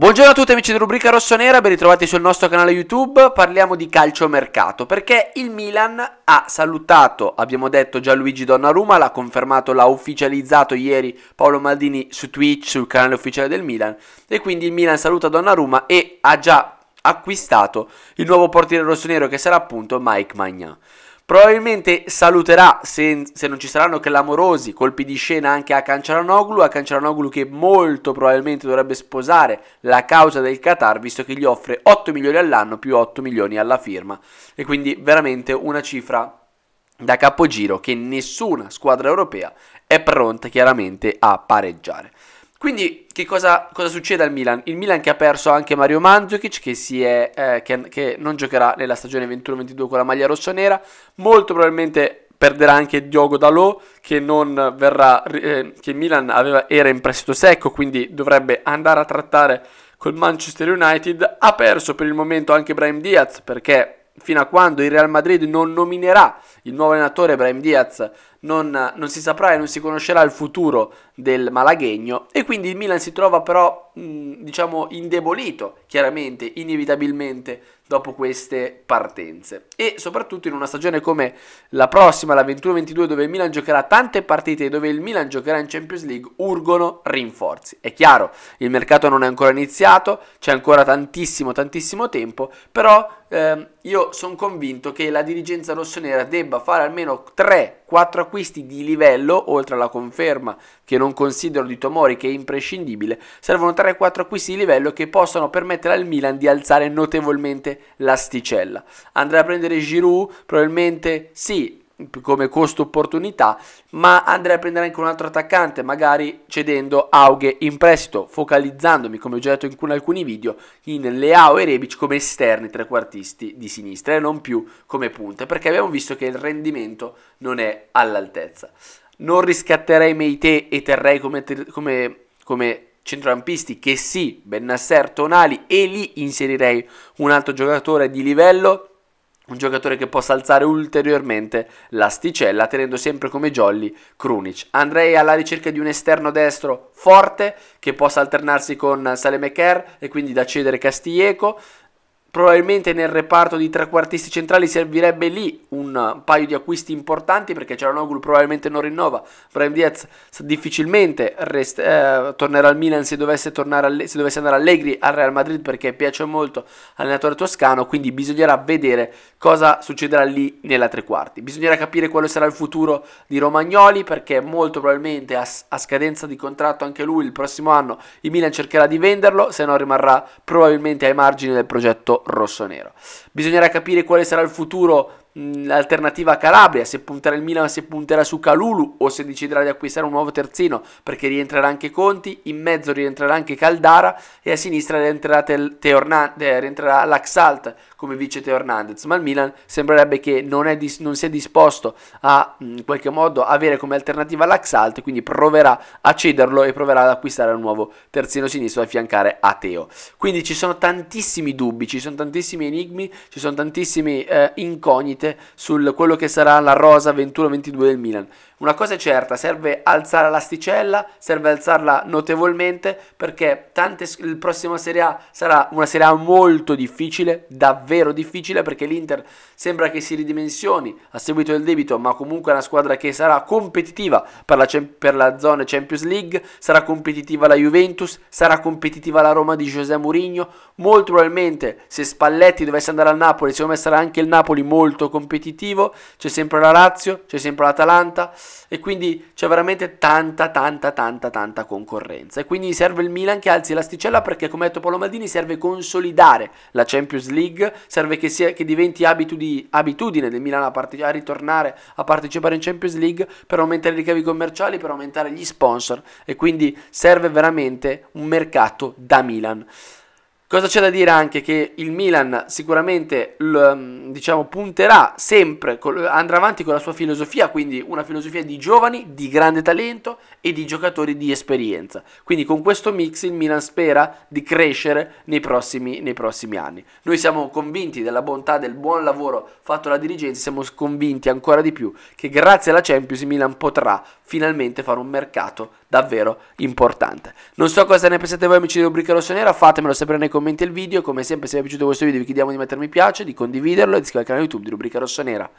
Buongiorno a tutti amici di Rubrica Rossonera, ben ritrovati sul nostro canale YouTube, parliamo di calciomercato perché il Milan ha salutato, abbiamo detto Gianluigi Donnarumma, l'ha confermato, l'ha ufficializzato ieri Paolo Maldini su Twitch, sul canale ufficiale del Milan e quindi il Milan saluta Donnarumma e ha già acquistato il nuovo portiere rossonero che sarà appunto Mike Magnan. Probabilmente saluterà, se, se, non ci saranno clamorosi colpi di scena anche a Cancianoglu, a Cancianoglu che molto probabilmente dovrebbe sposare la causa del Qatar, visto che gli offre 8 milioni all'anno più 8 milioni alla firma. E quindi veramente una cifra da capogiro che nessuna squadra europea è pronta chiaramente a pareggiare. Quindi che cosa, cosa, succede al Milan? Il Milan che ha perso anche Mario Mandzukic che, eh, che, che, non giocherà nella stagione 21-22 con la maglia rossonera, molto probabilmente perderà anche Diogo Dalò che, verrà, eh, che il Milan aveva, era in prestito secco quindi dovrebbe andare a trattare col Manchester United, ha perso per il momento anche Brahim Diaz perché fino a quando il Real Madrid non nominerà il nuovo allenatore Brahim Diaz non, non, si saprà e non si conoscerà il futuro del malaghegno e quindi il Milan si trova però mh, diciamo indebolito chiaramente inevitabilmente dopo queste partenze e soprattutto in una stagione come la prossima la 21-22 dove il Milan giocherà tante partite e dove il Milan giocherà in Champions League urgono rinforzi è chiaro il mercato non è ancora iniziato c'è ancora tantissimo tantissimo tempo però ehm, io sono convinto che la dirigenza rossonera debba fare almeno 3 4 acquisti di livello, oltre alla conferma che non considero di Tomori che è imprescindibile, servono 3-4 acquisti di livello che possano permettere al Milan di alzare notevolmente l'asticella. Andrà a prendere Giroud? Probabilmente sì, come costo opportunità, ma andrei a prendere anche un altro attaccante, magari cedendo Aughe in prestito, focalizzandomi, come ho già detto in alcuni video, in Leao e Rebic come esterni trequartisti di sinistra e non più come punte, perché abbiamo visto che il rendimento non è all'altezza. Non riscatterei Meite e Terrei come, come, come centrocampisti che sì, Bennasser, Tonali e lì inserirei un altro giocatore di livello un giocatore che possa alzare ulteriormente l'asticella tenendo sempre come jolly Krunic. Andrei alla ricerca di un esterno destro forte che possa alternarsi con Salemeker e quindi da cedere Castilleco, probabilmente nel reparto di trequartisti centrali servirebbe lì un eh, paio di acquisti importanti perché Cialanoglu probabilmente non rinnova, Brian Diaz difficilmente rest- eh, tornerà al Milan se dovesse, al- se dovesse, andare Allegri al Real Madrid perché piace molto all'allenatore toscano, quindi bisognerà vedere cosa succederà lì nella trequarti Bisognerà capire quale sarà il futuro di Romagnoli perché molto probabilmente a, a scadenza di contratto anche lui il prossimo anno il Milan cercherà di venderlo, se no rimarrà probabilmente ai margini del progetto rosso-nero. Bisognerà capire quale sarà il futuro Mm, l'alternativa a Calabria, se punterà il Milan, se punterà su Calulu o se deciderà di acquistare un nuovo terzino perché rientrerà anche Conti, in mezzo rientrerà anche Caldara e a sinistra rientrerà, Te- Teorna- eh, rientrerà l'Axalt come vice Teo Hernandez, ma il Milan sembrerebbe che non, dis- non sia disposto a mm, in qualche modo avere come alternativa l'Axalt, quindi proverà a cederlo e proverà ad acquistare un nuovo terzino sinistro da affiancare a Teo. Quindi ci sono tantissimi dubbi, ci sono tantissimi enigmi, ci sono tantissime eh, incognite sicuramente su quello che sarà la rosa 21-22 del Milan. Una cosa è certa, serve alzare l'asticella, serve alzarla notevolmente perché tante, il prossimo Serie A sarà una Serie A molto difficile, davvero difficile perché l'Inter sembra che si ridimensioni a seguito del debito, ma comunque è una squadra che sarà competitiva per la, per la zona Champions League, sarà competitiva la Juventus, sarà competitiva la Roma di José Mourinho, molto probabilmente se Spalletti dovesse andare al Napoli, secondo me sarà anche il Napoli molto competitivo, c'è sempre la Lazio, c'è sempre l'Atalanta e quindi c'è veramente tanta, tanta, tanta, tanta concorrenza. E quindi serve il Milan che alzi l'asticella perché, come ha detto Paolo Maldini, serve consolidare la Champions League, serve che, sia, che diventi abitudi, abitudine del Milan a, parte, a ritornare a partecipare in Champions League per aumentare i ricavi commerciali, per aumentare gli sponsor e quindi serve veramente un mercato da Milan. Cosa c'è da dire anche? Che il Milan sicuramente mm, diciamo, punterà sempre, andrà avanti con la sua filosofia, quindi una filosofia di giovani, di grande talento e di giocatori di esperienza. Quindi con questo mix il Milan spera di crescere nei prossimi, nei prossimi anni. Noi siamo convinti della bontà del buon lavoro fatto dalla dirigenza, siamo convinti ancora di più che grazie alla Champions il Milan potrà finalmente fare un mercato davvero importante. Non so cosa ne pensate voi amici di Rubrica Rossonera, fatemelo sapere nei commenti del video, come sempre se vi è piaciuto questo video vi chiediamo di mettermi piace, di condividerlo e di iscrivervi al canale YouTube di Rubrica Rossonera.